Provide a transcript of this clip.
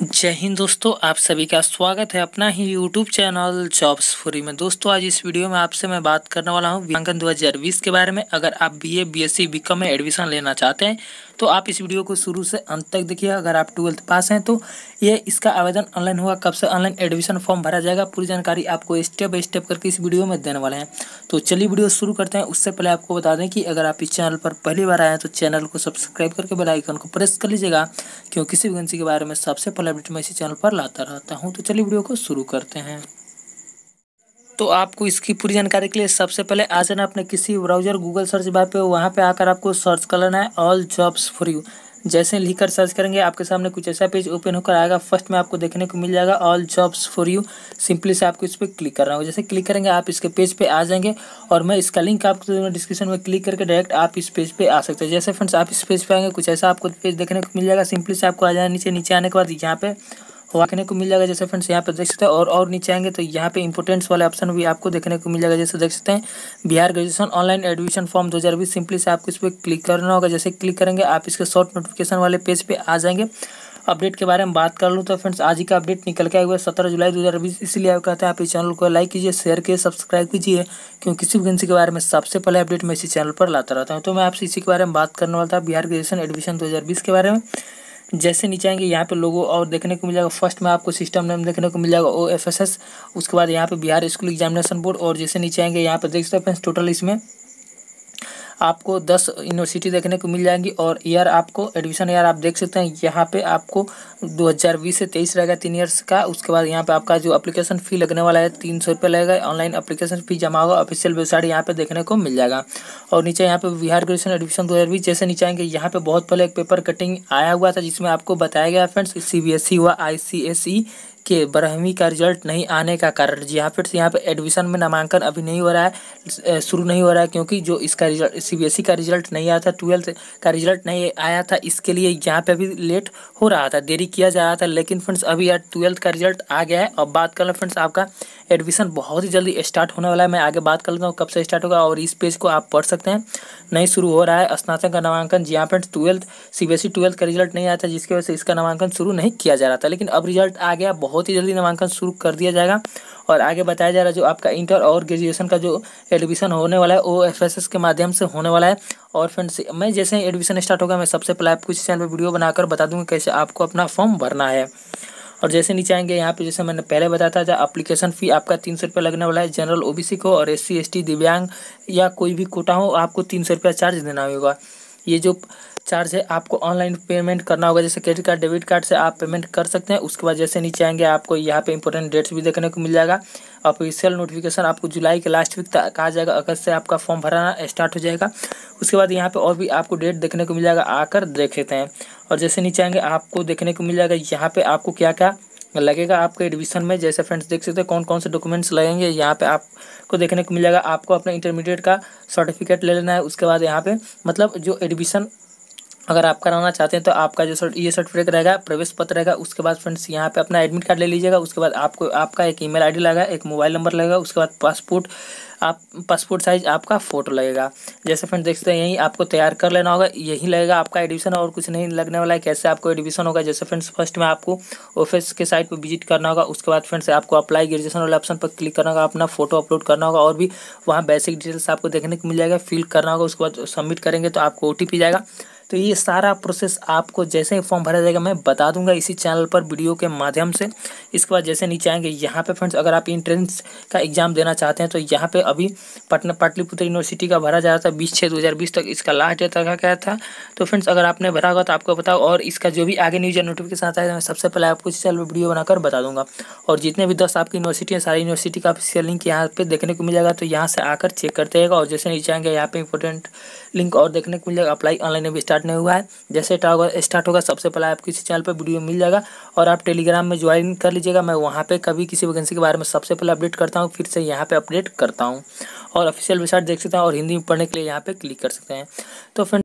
जय हिंद दोस्तों आप सभी का स्वागत है अपना ही यूट्यूब चैनल जॉब्स फ्री में दोस्तों आज इस वीडियो में आपसे मैं बात करने वाला हूँ हजार बीस के बारे में अगर आप बीए बीएससी बीकॉम में एडमिशन लेना चाहते हैं तो आप इस वीडियो को शुरू से अंत तक देखिए अगर आप ट्वेल्थ पास हैं तो ये इसका आवेदन ऑनलाइन होगा कब से ऑनलाइन एडमिशन फॉर्म भरा जाएगा पूरी जानकारी आपको स्टेप बाई स्टेप करके इस वीडियो में देने वाले हैं तो चलिए वीडियो शुरू करते हैं उससे पहले आपको बता दें कि अगर आप इस चैनल पर पहली बार आए हैं तो चैनल को सब्सक्राइब करके बेलाइकन को प्रेस कर लीजिएगा क्यों किसी वैकेंसी के बारे में सबसे फुल अपडेट मैं इसी चैनल पर लाता रहता हूँ तो चलिए वीडियो को शुरू करते हैं तो आपको इसकी पूरी जानकारी के लिए सबसे पहले आ जाना अपने किसी ब्राउजर गूगल सर्च बार पे वहाँ पे आकर आपको सर्च कर लेना है ऑल जॉब्स फॉर यू जैसे लिखकर सर्च करेंगे आपके सामने कुछ ऐसा पेज ओपन होकर आएगा फर्स्ट में आपको देखने को मिल जाएगा all jobs for you simply से आपको इस पर क्लिक करना होगा जैसे क्लिक करेंगे आप इसके पेज पे आ जाएंगे और मैं इसका लिंक आपको डिस्क्रिप्शन में क्लिक करके डायरेक्ट आप इस पेज पर आ सकते हैं जैसे फ्रेंड्स आप इस पेज पर आएंगे कुछ ऐसा आपको पेज देखने को मिल जाएगा सिंपली से आपको आ जाएगा नीचे नीचे आने के बाद यहाँ पे देखने को मिल जाएगा जैसे फ्रेंड्स यहाँ पर देख सकते हैं और और नीचे आएंगे तो यहाँ पे इंपोर्टेंट्स वाले ऑप्शन भी आपको देखने को मिल जाएगा जैसे देख सकते हैं Bihar graduation online admission form दो सिंपली से आपको इस पर क्लिक करना होगा जैसे क्लिक करेंगे आप इसके शॉर्ट नोटिफिकेशन वाले पेज पे आ जाएंगे अपडेट के बारे में बात कर लूँ तो फ्रेंड्स आज ही का अपडेट निकल के आए हुए सत्रह जुलाई दो हज़ार बीस इसलिए आप कहते हैं आप इस चैनल को लाइक कीजिए शेयर कीजिए सब्सक्राइब कीजिए क्योंकि किसी गेंसी के बारे में सबसे पहले अपडेट मैं इसी चैनल पर लाता रहता हूँ तो मैं आपसे इसी के बारे में बात करने वाला था बिहार ग्रेजुएशन एडमिशन दो के बारे में जैसे नीचे आएंगे यहाँ पे लोगों और देखने को मिल जाएगा फर्स्ट में आपको सिस्टम नेम देखने को मिल जाएगा ओ एफ एस एस उसके बाद यहाँ पे बिहार स्कूल एग्जामिनेशन बोर्ड और जैसे नीचे आएंगे यहाँ पे देख सकते हैं फ्रेंड्स टोटल इसमें आपको दस यूनिवर्सिटी देखने को मिल जाएंगी और ईयर आपको एडमिशन ईयर आप देख सकते हैं यहाँ पे आपको 2020 से 23 रहेगा तीन ईयर्स का उसके बाद यहाँ पे आपका जो एप्लीकेशन फ़ी लगने वाला है तीन सौ रुपये लगेगा ऑनलाइन अप्लीकेशन फ़ी जमा होगा ऑफिशियल वेबसाइट यहाँ पे देखने को मिल जाएगा और नीचे यहाँ पर बिहार ग्रेजुएशन एडमिशन दो जैसे नीचे आएंगे यहाँ पर बहुत पहले एक पेपर कटिंग आया हुआ था जिसमें आपको बताया गया फ्रेंड्स सी e हुआ आई के बारहवीं का रिजल्ट नहीं आने का कारण जी हाँ फिर से यहाँ पे एडमिशन में नामांकन अभी नहीं हो रहा है शुरू नहीं हो रहा है क्योंकि जो इसका रिजल्ट सीबीएसई e का रिजल्ट नहीं आया था ट्वेल्थ का रिजल्ट नहीं आया था इसके लिए यहाँ पे अभी लेट हो रहा था देरी किया जा रहा था लेकिन फ्रेंड्स अभी यार ट्वेल्थ का रिजल्ट आ गया है अब बात कर लें फ्रेंड्स आपका एडमिशन बहुत ही जल्दी स्टार्ट होने वाला है मैं आगे बात कर लेता हूँ कब से स्टार्ट होगा और इस पेज को आप पढ़ सकते हैं नहीं शुरू हो रहा है स्नातक का नामांकन जी हाँ friends twelfth C B twelfth का रिजल्ट नहीं आया था जिसकी वजह से इसका नामांकन शुरू नहीं किया जा रहा था लेकिन अब रिजल्ट आ गया बहुत बहुत ही जल्दी नामांकन शुरू कर दिया जाएगा और आगे बताया जा रहा है जो आपका इंटर और ग्रेजुएशन का जो एडमिशन होने वाला है वो एफ के माध्यम से होने वाला है और फ्रेंड्स मैं जैसे ही एडमिशन स्टार्ट होगा मैं सबसे पहले आपको इस चैनल पर वीडियो बनाकर बता दूँगा कैसे आपको अपना फॉर्म भरना है और जैसे नीचे आएंगे यहाँ पे जैसे मैंने पहले बताया था अप्लीकेशन फ़ी आपका तीन सौ रुपया लगने वाला है जनरल ओबीसी को और एस सी दिव्यांग या कोई भी कोटा हो आपको तीन सौ रुपया चार्ज देना होगा ये जो चार्ज है आपको ऑनलाइन पेमेंट करना होगा जैसे क्रेडिट कार्ड डेबिट कार्ड से आप पेमेंट कर सकते हैं उसके बाद जैसे नीचे आएंगे आपको यहाँ पे इंपॉर्टेंट डेट्स भी देखने को मिल जाएगा ऑफिशियल नोटिफिकेशन आपको जुलाई के लास्ट वीक तक आ जाएगा अगस्त से आपका फॉर्म भराना स्टार्ट हो जाएगा उसके बाद यहाँ पर और भी आपको डेट देखने को मिल जाएगा आकर देख लेते हैं और जैसे नीचे आएंगे आपको देखने को मिल जाएगा यहाँ पर आपको क्या क्या लगेगा आपके एडमिशन में जैसे फ्रेंड्स देख सकते हैं कौन कौन से डॉक्यूमेंट्स लगेंगे यहाँ पे आपको देखने को मिल जाएगा आपको अपने इंटरमीडिएट का सर्टिफिकेट ले लेना है उसके बाद यहाँ पे मतलब जो एडमिशन अगर आप कराना चाहते हैं तो आपका जो सर्ट ये सर्टिफिकेट रहेगा प्रवेश पत्र रहेगा उसके बाद फ्रेंड्स यहाँ पे अपना एडमिट कार्ड ले लीजिएगा उसके बाद आपको आपका एक ईमेल आईडी लगेगा एक मोबाइल नंबर लगेगा उसके बाद पासपोर्ट आप पासपोर्ट साइज आपका फ़ोटो लगेगा जैसे फ्रेंड देखते हैं यहीं आपको तैयार कर लेना होगा यही लगेगा आपका एडमिशन और कुछ नहीं लगने वाला है कैसे आपको एडमिशन होगा जैसे फ्रेंड्स फर्स्ट में आपको ऑफिस के साइट पर विजिट करना होगा उसके बाद फ्रेंड्स आपको अप्लाई ग्रेजुएशन वाले ऑप्शन पर क्लिक करना होगा अपना फोटो अपलोड करना होगा और भी वहाँ बेसिक डिटेल्स आपको देखने को मिल जाएगा फिल करना होगा उसके बाद सबमिट करेंगे तो आपको ओ जाएगा तो ये सारा प्रोसेस आपको जैसे ही फॉर्म भरा जाएगा मैं बता दूंगा इसी चैनल पर वीडियो के माध्यम से इसके बाद जैसे नीचे आएंगे यहाँ पे फ्रेंड्स अगर आप इंट्रेंस का एग्ज़ाम देना चाहते हैं तो यहाँ पे अभी पटना पाटलिपुत्र यूनिवर्सिटी का भरा जा रहा था बीस छः दो हज़ार बीस तक इसका लास्ट डेट रखा गया था तो फ्रेंड्स अगर आपने भरा होगा तो आपको बताओ और इसका जो भी आगे न्यूज या नोटिफिकेशन आता है तो मैं सबसे पहले आपको इस चैनल पर वीडियो बनाकर बता दूंगा और जितने भी दस आपकी यूनिवर्सिटी है सारी यूनिवर्सिटी का ऑफिशियल लिंक यहाँ पर देखने को मिल जाएगा तो यहाँ से आकर चेक करते रहेगा और जैसे नीचे आएंगे यहाँ पे इंपॉर्टेंट लिंक और देखने को मिल जाएगा अप्लाई ऑनलाइन भी स्टार्ट स्टार्ट नहीं हुआ है जैसे स्टार्ट होगा सबसे पहले आपको किसी चैनल पर वीडियो मिल जाएगा और आप टेलीग्राम में ज्वाइन कर लीजिएगा मैं वहाँ पर कभी किसी वैकेंसी के बारे में सबसे पहले अपडेट करता हूँ फिर से यहाँ पर अपडेट करता हूँ और ऑफिशियल वेबसाइट देख सकते हैं और हिंदी में पढ़ने के लिए यहाँ पर क्लिक कर सकते हैं तो फ्रेंड